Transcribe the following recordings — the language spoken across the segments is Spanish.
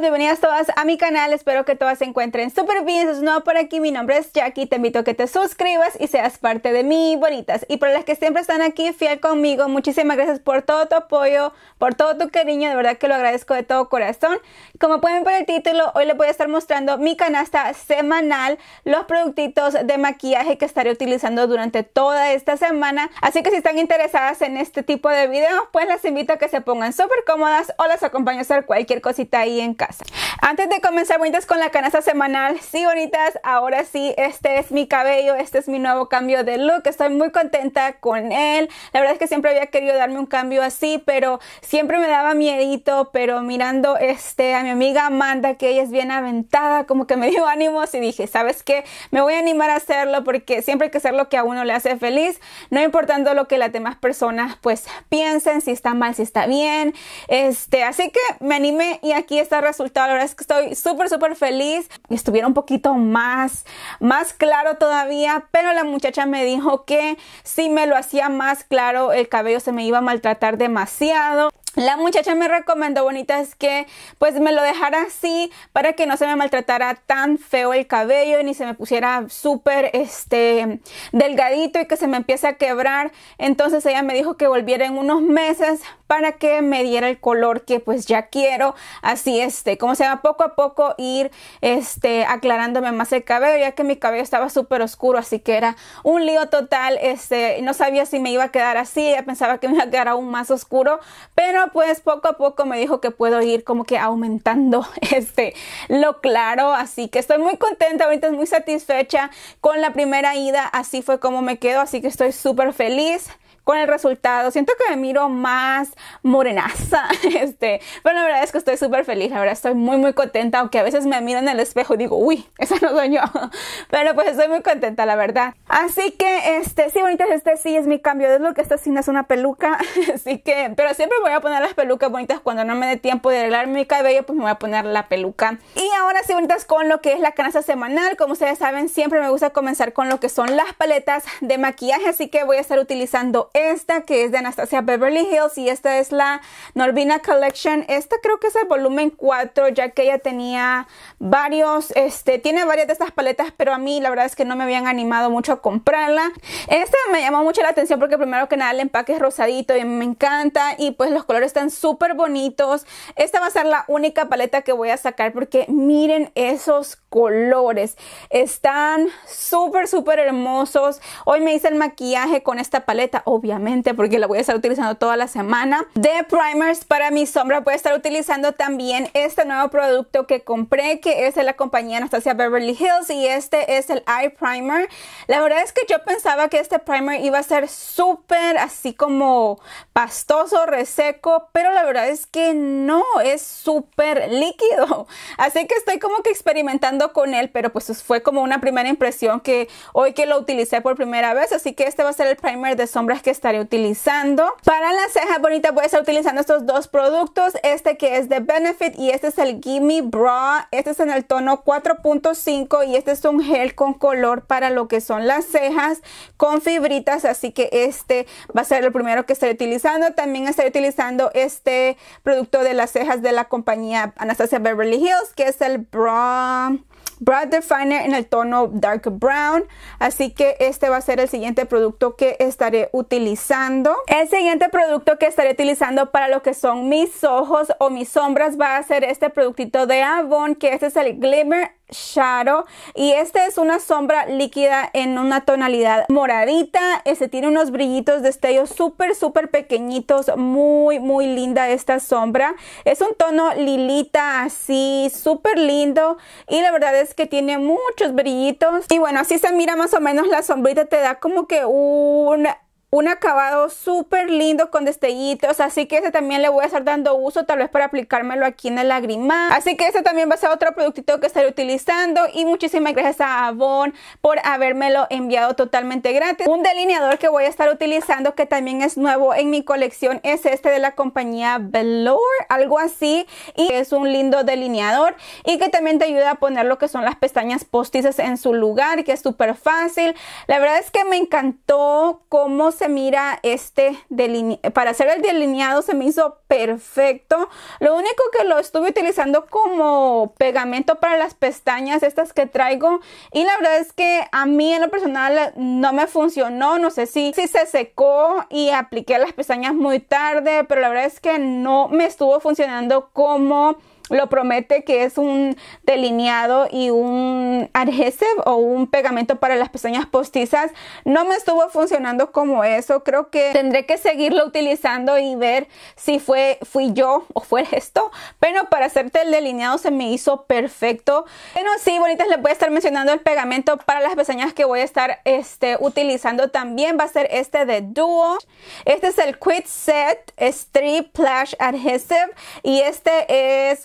bienvenidas todas a mi canal, espero que todas se encuentren súper bien, si es nuevo por aquí, mi nombre es Jackie, te invito a que te suscribas y seas parte de mí, bonitas. Y para las que siempre están aquí, fiel conmigo, muchísimas gracias por todo tu apoyo, por todo tu cariño, de verdad que lo agradezco de todo corazón. Como pueden ver por el título, hoy les voy a estar mostrando mi canasta semanal, los productitos de maquillaje que estaré utilizando durante toda esta semana, así que si están interesadas en este tipo de videos, pues las invito a que se pongan súper cómodas o las acompaño a hacer cualquier cosita ahí en casa. Antes de comenzar, bonitas, con la canasta semanal, sí, bonitas, ahora sí, este es mi cabello, este es mi nuevo cambio de look, estoy muy contenta con él. La verdad es que siempre había querido darme un cambio así, pero siempre me daba miedito, pero mirando este, a mi amiga Amanda, que ella es bien aventada, como que me dio ánimos y dije, ¿sabes qué? Me voy a animar a hacerlo porque siempre hay que hacer lo que a uno le hace feliz, no importando lo que las demás personas pues piensen, si está mal, si está bien. Este, así que me animé y aquí está el resultado. Ahora estoy súper, súper feliz. Estuviera un poquito más, más claro todavía, pero la muchacha me dijo que si me lo hacía más claro, el cabello se me iba a maltratar demasiado. La muchacha me recomendó, bonita es que pues me lo dejara así para que no se me maltratara tan feo el cabello ni se me pusiera súper este delgadito y que se me empiece a quebrar. Entonces ella me dijo que volviera en unos meses para que me diera el color que pues ya quiero. Así este, como se va poco a poco ir este aclarándome más el cabello, ya que mi cabello estaba súper oscuro, así que era un lío total. Este, no sabía si me iba a quedar así, ya pensaba que me iba a quedar aún más oscuro, pero pues poco a poco me dijo que puedo ir como que aumentando este lo claro, así que estoy muy contenta, ahorita es muy satisfecha con la primera ida, así fue como me quedo, así que estoy súper feliz con el resultado. Siento que me miro más morenaza, este, pero la verdad es que estoy súper feliz, la verdad estoy muy muy contenta, aunque a veces me miro en el espejo y digo, uy, esa no soy yo, pero pues estoy muy contenta, la verdad. Así que, este, sí, bonitas, este sí es mi cambio de que esta sí no es una peluca, así que, pero siempre voy a poner las pelucas bonitas cuando no me dé tiempo de arreglar mi cabello, pues me voy a poner la peluca. Y ahora sí, bonitas, con lo que es la canasta semanal, como ustedes saben, siempre me gusta comenzar con lo que son las paletas de maquillaje, así que voy a estar utilizando esta que es de Anastasia Beverly Hills y esta es la Norvina Collection. Esta creo que es el volumen 4 ya que ella tenía varios, este, tiene varias de estas paletas, pero a mí la verdad es que no me habían animado mucho a comprarla. Esta me llamó mucho la atención porque primero que nada el empaque es rosadito y me encanta y pues los colores están súper bonitos. Esta va a ser la única paleta que voy a sacar porque miren esos colores. Están súper, súper hermosos. Hoy me hice el maquillaje con esta paleta obviamente, porque la voy a estar utilizando toda la semana. De primers para mi sombra voy a estar utilizando también este nuevo producto que compré, que es de la compañía Anastasia Beverly Hills y este es el Eye Primer. La verdad es que yo pensaba que este primer iba a ser súper así como pastoso, reseco, pero la verdad es que no, es súper líquido. Así que estoy como que experimentando con él, pero pues fue como una primera impresión que hoy que lo utilicé por primera vez, así que este va a ser el primer de sombras que estaré utilizando. Para las cejas bonitas voy a estar utilizando estos dos productos. Este que es de Benefit y este es el Gimme Bra. Este es en el tono 4.5 y este es un gel con color para lo que son las cejas con fibritas. Así que este va a ser el primero que estaré utilizando. También estaré utilizando este producto de las cejas de la compañía Anastasia Beverly Hills que es el Bra... Brad Definer en el tono dark brown. Así que este va a ser el siguiente producto que estaré utilizando. El siguiente producto que estaré utilizando para lo que son mis ojos o mis sombras va a ser este productito de Avon, que este es el Glimmer Shadow y esta es una sombra líquida en una tonalidad moradita, este tiene unos brillitos de destellos súper súper pequeñitos, muy muy linda esta sombra, es un tono lilita así súper lindo y la verdad es que tiene muchos brillitos y bueno así se mira más o menos la sombrita te da como que un un acabado súper lindo con destellitos, así que ese también le voy a estar dando uso tal vez para aplicármelo aquí en el lagrimal. Así que ese también va a ser otro productito que estaré utilizando y muchísimas gracias a Avon por habérmelo enviado totalmente gratis. Un delineador que voy a estar utilizando que también es nuevo en mi colección es este de la compañía Velour, algo así, y es un lindo delineador y que también te ayuda a poner lo que son las pestañas postizas en su lugar, que es súper fácil. La verdad es que me encantó cómo se mira este delineado, para hacer el delineado se me hizo perfecto. Lo único que lo estuve utilizando como pegamento para las pestañas estas que traigo y la verdad es que a mí en lo personal no me funcionó, no sé si, si se secó y apliqué las pestañas muy tarde, pero la verdad es que no me estuvo funcionando como lo promete que es un delineado y un adhesive o un pegamento para las pestañas postizas. No me estuvo funcionando como eso. Creo que tendré que seguirlo utilizando y ver si fue, fui yo o fue el gesto. Pero para hacerte el delineado se me hizo perfecto. Bueno, sí, bonitas, les voy a estar mencionando el pegamento para las pestañas que voy a estar este, utilizando también. Va a ser este de Duo. Este es el Quit Set Strip Plash Adhesive y este es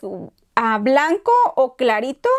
a blanco o clarito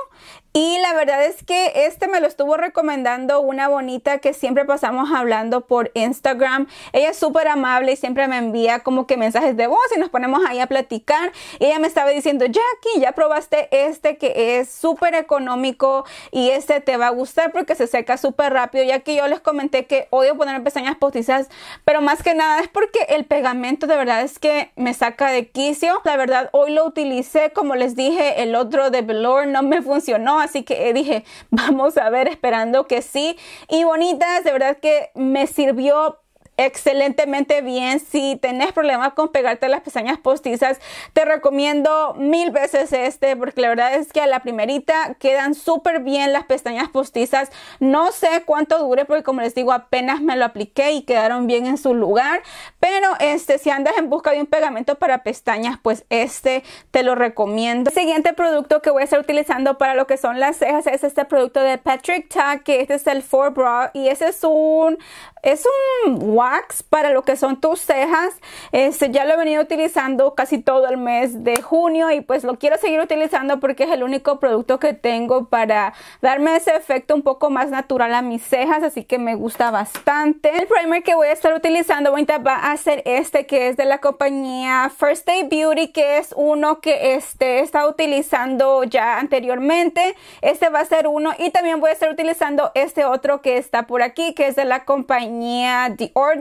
y la verdad es que este me lo estuvo recomendando una bonita que siempre pasamos hablando por Instagram. Ella es súper amable y siempre me envía como que mensajes de voz oh, y nos ponemos ahí a platicar. ella me estaba diciendo, Jackie, ya probaste este que es súper económico y este te va a gustar porque se seca súper rápido. Ya que yo les comenté que odio poner pestañas postizas, pero más que nada es porque el pegamento de verdad es que me saca de quicio. La verdad, hoy lo utilicé, como les dije, el otro de Velour no me funcionó así que eh, dije, vamos a ver, esperando que sí. Y bonitas, de verdad que me sirvió excelentemente bien. Si tenés problemas con pegarte las pestañas postizas, te recomiendo mil veces este porque la verdad es que a la primerita quedan súper bien las pestañas postizas. No sé cuánto dure porque como les digo apenas me lo apliqué y quedaron bien en su lugar. Pero este, si andas en busca de un pegamento para pestañas, pues este te lo recomiendo. El siguiente producto que voy a estar utilizando para lo que son las cejas es este producto de Patrick Tuck, que este es el 4 brow y ese es un, es un, wow, para lo que son tus cejas. Este, ya lo he venido utilizando casi todo el mes de junio y pues lo quiero seguir utilizando porque es el único producto que tengo para darme ese efecto un poco más natural a mis cejas, así que me gusta bastante. El primer que voy a estar utilizando va a ser este que es de la compañía First Day Beauty, que es uno que este, he estado utilizando ya anteriormente. Este va a ser uno y también voy a estar utilizando este otro que está por aquí, que es de la compañía The Order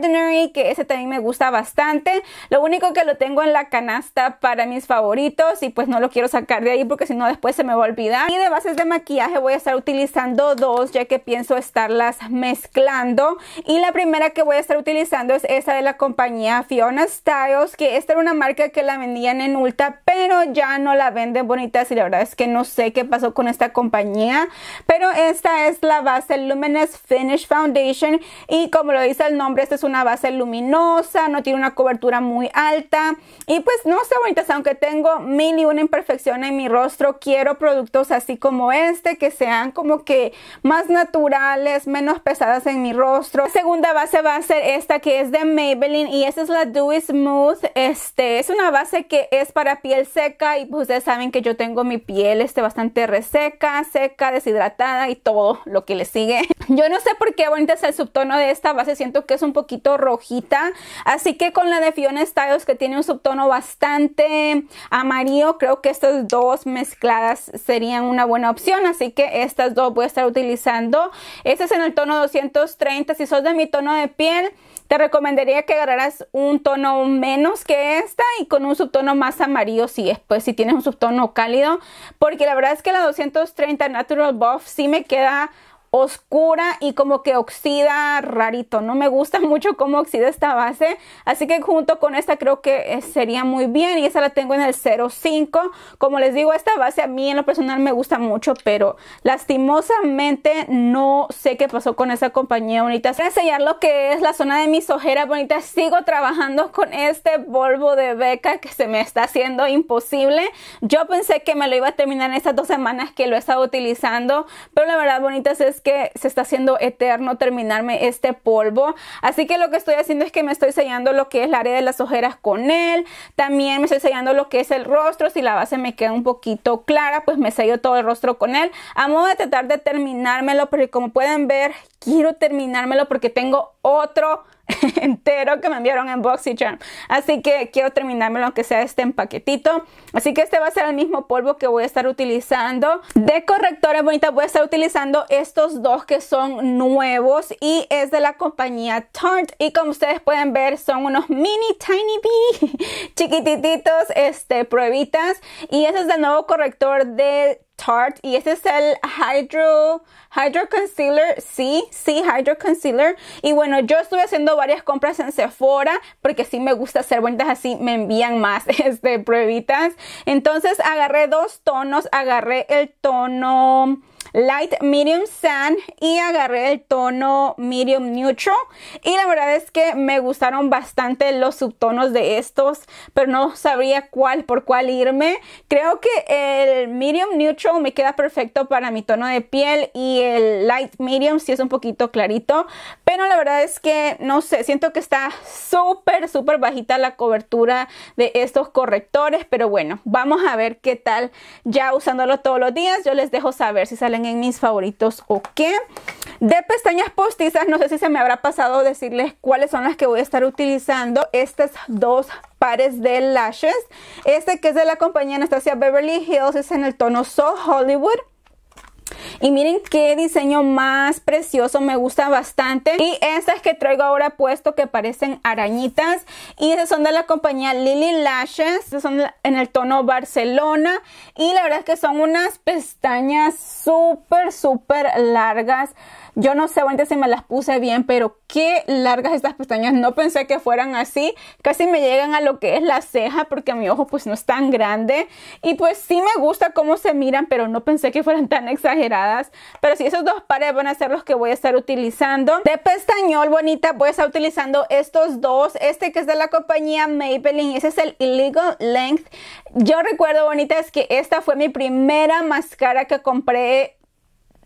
que ese también me gusta bastante. Lo único que lo tengo en la canasta para mis favoritos y pues no lo quiero sacar de ahí porque si no después se me va a olvidar. Y de bases de maquillaje voy a estar utilizando dos ya que pienso estarlas mezclando. Y la primera que voy a estar utilizando es esta de la compañía Fiona Styles, que esta era una marca que la vendían en Ulta, pero ya no la venden bonitas y la verdad es que no sé qué pasó con esta compañía. Pero esta es la base Luminous Finish Foundation y como lo dice el nombre, este es una base luminosa, no tiene una cobertura muy alta y pues no sé bonitas, aunque tengo mil y una imperfección en mi rostro, quiero productos así como este que sean como que más naturales, menos pesadas en mi rostro. segunda base va a ser esta que es de Maybelline y esta es la Dewy Smooth. Este es una base que es para piel seca y pues ustedes saben que yo tengo mi piel este bastante reseca, seca, deshidratada y todo lo que le sigue. Yo no sé por qué bonita es el subtono de esta base siento que es un poquito rojita. Así que con la de Fiona Styles que tiene un subtono bastante amarillo, creo que estas dos mezcladas serían una buena opción. Así que estas dos voy a estar utilizando. Este es en el tono 230. Si sos de mi tono de piel, te recomendaría que agarraras un tono menos que esta y con un subtono más amarillo si es, pues, si tienes un subtono cálido. Porque la verdad es que la 230 Natural Buff sí me queda oscura y como que oxida rarito. No me gusta mucho cómo oxida esta base. Así que junto con esta creo que eh, sería muy bien. Y esa la tengo en el 05. Como les digo, esta base a mí en lo personal me gusta mucho. Pero lastimosamente no sé qué pasó con esa compañía bonita. Voy a enseñar lo que es la zona de mis ojeras bonitas. Sigo trabajando con este polvo de beca que se me está haciendo imposible. Yo pensé que me lo iba a terminar en estas dos semanas que lo he estado utilizando. Pero la verdad, bonitas es que se está haciendo eterno terminarme este polvo. Así que lo que estoy haciendo es que me estoy sellando lo que es el área de las ojeras con él. También me estoy sellando lo que es el rostro. Si la base me queda un poquito clara, pues me sello todo el rostro con él. A modo de tratar de terminármelo, porque como pueden ver, quiero terminármelo porque tengo otro entero que me enviaron en BoxyCharm. Así que quiero terminarme lo que sea este empaquetito. Así que este va a ser el mismo polvo que voy a estar utilizando. De correctores bonitas voy a estar utilizando estos dos que son nuevos y es de la compañía Tarte. Y como ustedes pueden ver son unos mini tiny bee chiquitititos, este, pruebitas. Y ese es el nuevo corrector de Tarte y este es el Hydro, Hydro Concealer, sí, sí, Hydro Concealer. Y bueno, yo estuve haciendo varias compras en Sephora porque sí me gusta hacer vueltas así, me envían más este, pruebitas. Entonces agarré dos tonos, agarré el tono Light Medium Sand y agarré el tono Medium Neutral. Y la verdad es que me gustaron bastante los subtonos de estos, pero no sabría cuál por cuál irme. Creo que el Medium Neutral me queda perfecto para mi tono de piel y el Light Medium si sí es un poquito clarito, pero la verdad es que no sé, siento que está súper, súper bajita la cobertura de estos correctores. Pero bueno, vamos a ver qué tal ya usándolo todos los días. Yo les dejo saber si salen en mis favoritos o qué. De pestañas postizas, no sé si se me habrá pasado decirles cuáles son las que voy a estar utilizando. Estas dos pares de lashes. Este que es de la compañía Anastasia Beverly Hills es en el tono So Hollywood. Y miren qué diseño más precioso, me gusta bastante. Y estas que traigo ahora puesto que parecen arañitas. Y esas son de la compañía Lily Lashes. son en el tono Barcelona. Y la verdad es que son unas pestañas súper, súper largas. Yo no sé, ahorita si me las puse bien, pero qué largas estas pestañas. No pensé que fueran así. Casi me llegan a lo que es la ceja porque mi ojo pues no es tan grande. Y pues sí me gusta cómo se miran, pero no pensé que fueran tan exageradas. Pero sí, esos dos pares van a ser los que voy a estar utilizando. De pestañol bonita voy a estar utilizando estos dos. Este que es de la compañía Maybelline. Ese es el Illegal Length. Yo recuerdo, bonita, es que esta fue mi primera máscara que compré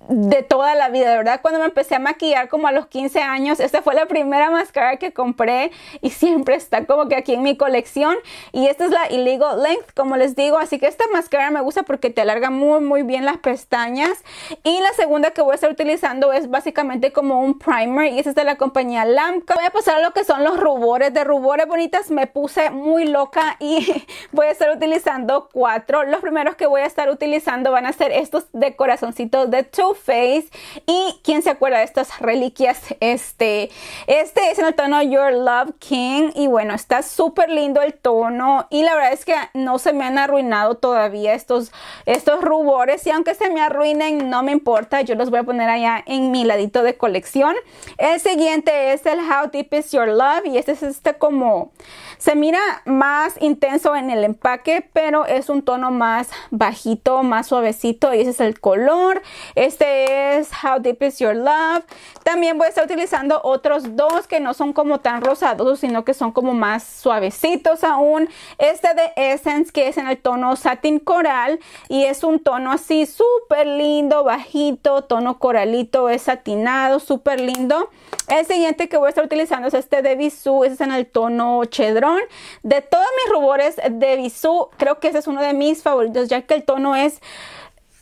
de toda la vida, de verdad. Cuando me empecé a maquillar como a los 15 años, esta fue la primera máscara que compré y siempre está como que aquí en mi colección. Y esta es la Illegal Length, como les digo. Así que esta máscara me gusta porque te alarga muy, muy bien las pestañas. Y la segunda que voy a estar utilizando es básicamente como un primer y esta es de la compañía Lamco, Voy a pasar a lo que son los rubores. De rubores bonitas me puse muy loca y voy a estar utilizando cuatro. Los primeros que voy a estar utilizando van a ser estos de corazoncitos de two Face. Y quién se acuerda de estas reliquias, este, este es en el tono Your Love King. Y bueno, está súper lindo el tono. Y la verdad es que no se me han arruinado todavía estos, estos rubores. Y aunque se me arruinen, no me importa. Yo los voy a poner allá en mi ladito de colección. El siguiente es el How Deep Is Your Love. Y este es este como, se mira más intenso en el empaque, pero es un tono más bajito, más suavecito. Y ese es el color. Este este es How Deep Is Your Love. También voy a estar utilizando otros dos que no son como tan rosados, sino que son como más suavecitos aún. Este de Essence que es en el tono satin coral y es un tono así súper lindo, bajito, tono coralito, es satinado, súper lindo. El siguiente que voy a estar utilizando es este de Bisú, este es en el tono chedrón. De todos mis rubores de Bisú, creo que ese es uno de mis favoritos, ya que el tono es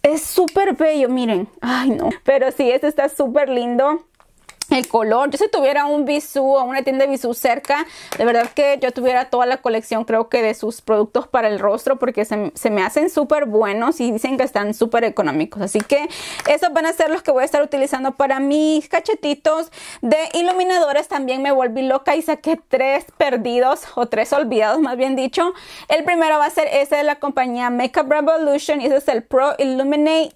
es súper bello, miren. Ay, no. Pero sí, este está súper lindo el color. Yo si tuviera un bisú o una tienda de bisú cerca, de verdad que yo tuviera toda la colección creo que de sus productos para el rostro porque se, me hacen súper buenos y dicen que están súper económicos. Así que esos van a ser los que voy a estar utilizando para mis cachetitos de iluminadores. También me volví loca y saqué tres perdidos o tres olvidados más bien dicho. El primero va a ser ese de la compañía Makeup Revolution y ese es el Pro Illuminate.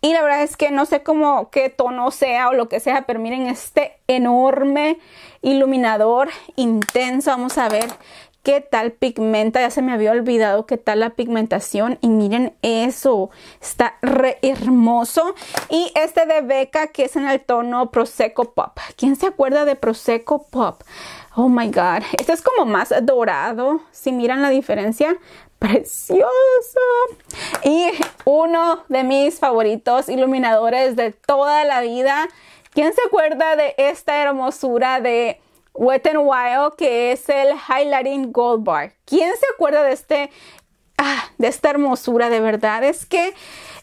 Y la verdad es que no sé cómo qué tono sea o lo que sea, pero miren, es este enorme iluminador intenso. Vamos a ver qué tal pigmenta. Ya se me había olvidado qué tal la pigmentación. Y miren eso. Está re hermoso. Y este de Beca que es en el tono Prosecco Pop. ¿Quién se acuerda de Prosecco Pop? Oh my God. Este es como más dorado. Si miran la diferencia. Precioso. Y uno de mis favoritos iluminadores de toda la vida ¿Quién se acuerda de esta hermosura de Wet n Wild que es el Highlighting Gold Bar? ¿Quién se acuerda de este ah, de esta hermosura de verdad? Es que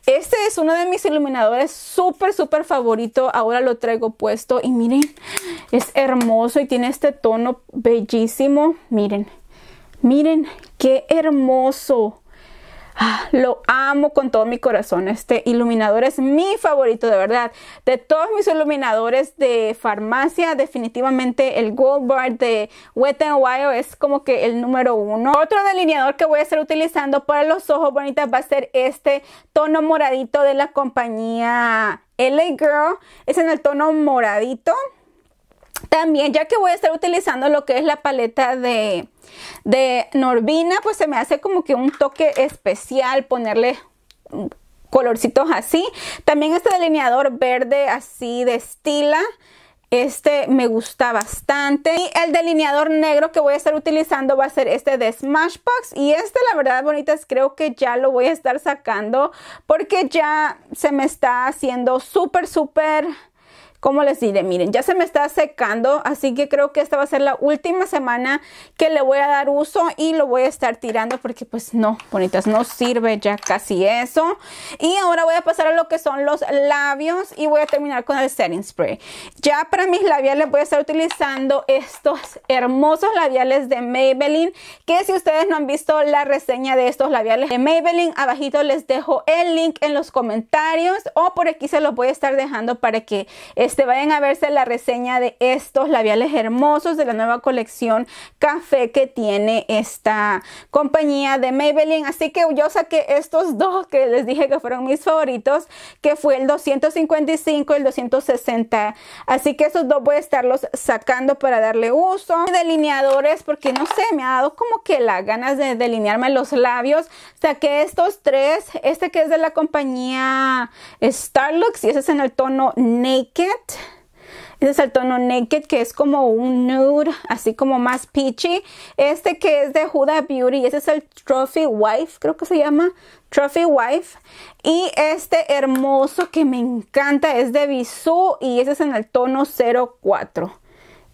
este es uno de mis iluminadores súper, súper favorito. Ahora lo traigo puesto y miren, es hermoso y tiene este tono bellísimo. Miren, miren, qué hermoso. Ah, lo amo con todo mi corazón. Este iluminador es mi favorito, de verdad. De todos mis iluminadores de farmacia, definitivamente el Gold Bar de Wet n Wild es como que el número uno. Otro delineador que voy a estar utilizando para los ojos bonitas va a ser este tono moradito de la compañía LA Girl. Es en el tono moradito. También, ya que voy a estar utilizando lo que es la paleta de, de Norvina, pues se me hace como que un toque especial ponerle colorcitos así. También este delineador verde así de estila. Este me gusta bastante. Y el delineador negro que voy a estar utilizando va a ser este de Smashbox. Y este, la verdad, bonitas, creo que ya lo voy a estar sacando porque ya se me está haciendo súper, súper como les diré, miren, ya se me está secando, así que creo que esta va a ser la última semana que le voy a dar uso y lo voy a estar tirando porque pues no, bonitas, no sirve ya casi eso. Y ahora voy a pasar a lo que son los labios y voy a terminar con el setting spray. Ya para mis labiales voy a estar utilizando estos hermosos labiales de Maybelline, que si ustedes no han visto la reseña de estos labiales de Maybelline, abajito les dejo el link en los comentarios o por aquí se los voy a estar dejando para que este, vayan a verse la reseña de estos labiales hermosos de la nueva colección café que tiene esta compañía de Maybelline. Así que yo saqué estos dos que les dije que fueron mis favoritos, que fue el 255 y el 260. Así que estos dos voy a estarlos sacando para darle uso. Delineadores, porque no sé, me ha dado como que las ganas de delinearme los labios. Saqué estos tres, este que es de la compañía Starlux y ese es en el tono Naked. Este es el tono Naked, que es como un nude, así como más peachy. Este que es de Huda Beauty, ese es el Trophy Wife, creo que se llama. Trophy Wife. Y este hermoso que me encanta es de visu y ese es en el tono 04.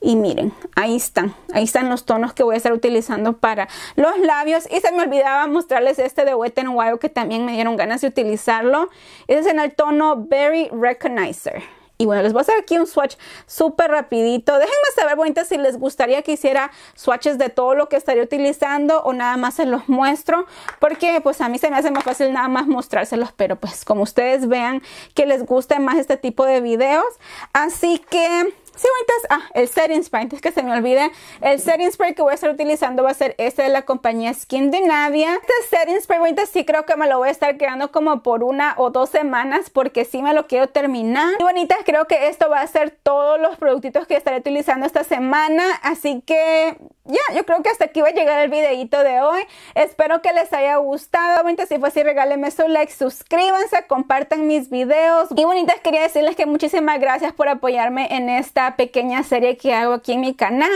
Y miren, ahí están, ahí están los tonos que voy a estar utilizando para los labios. Y se me olvidaba mostrarles este de Wet n Wild que también me dieron ganas de utilizarlo. Ese es en el tono Berry Recognizer. Y bueno, les voy a hacer aquí un swatch súper rapidito. Déjenme saber, bonitas, si les gustaría que hiciera swatches de todo lo que estaría utilizando o nada más se los muestro. Porque pues a mí se me hace más fácil nada más mostrárselos. Pero pues como ustedes vean que les guste más este tipo de videos. Así que Sí, bonitas. Ah, el setting spray. Antes que se me olvide, el setting spray que voy a estar utilizando va a ser este de la compañía Skin de navia Este setting spray, bonitas, sí creo que me lo voy a estar quedando como por una o dos semanas porque sí me lo quiero terminar. Y bonitas, creo que esto va a ser todos los productitos que estaré utilizando esta semana. Así que ya, yo creo que hasta aquí va a llegar el videito de hoy. Espero que les haya gustado. Bonita, si fue así, regálenme su like, suscríbanse, compartan mis videos. Y bonitas, quería decirles que muchísimas gracias por apoyarme en esta pequeña serie que hago aquí en mi canal.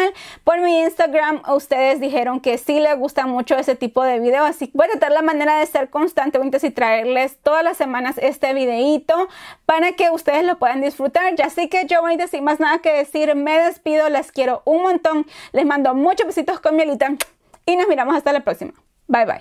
Por mi Instagram, ustedes dijeron que sí les gusta mucho ese tipo de videos. Así que voy a tratar la manera de ser constante, bonitas, y traerles todas las semanas este videito para que ustedes lo puedan disfrutar. Ya así que yo, bonitas, sin más nada que decir, me despido. les quiero un montón. Les mando mucho besitos con mielita y nos miramos hasta la próxima. Bye bye.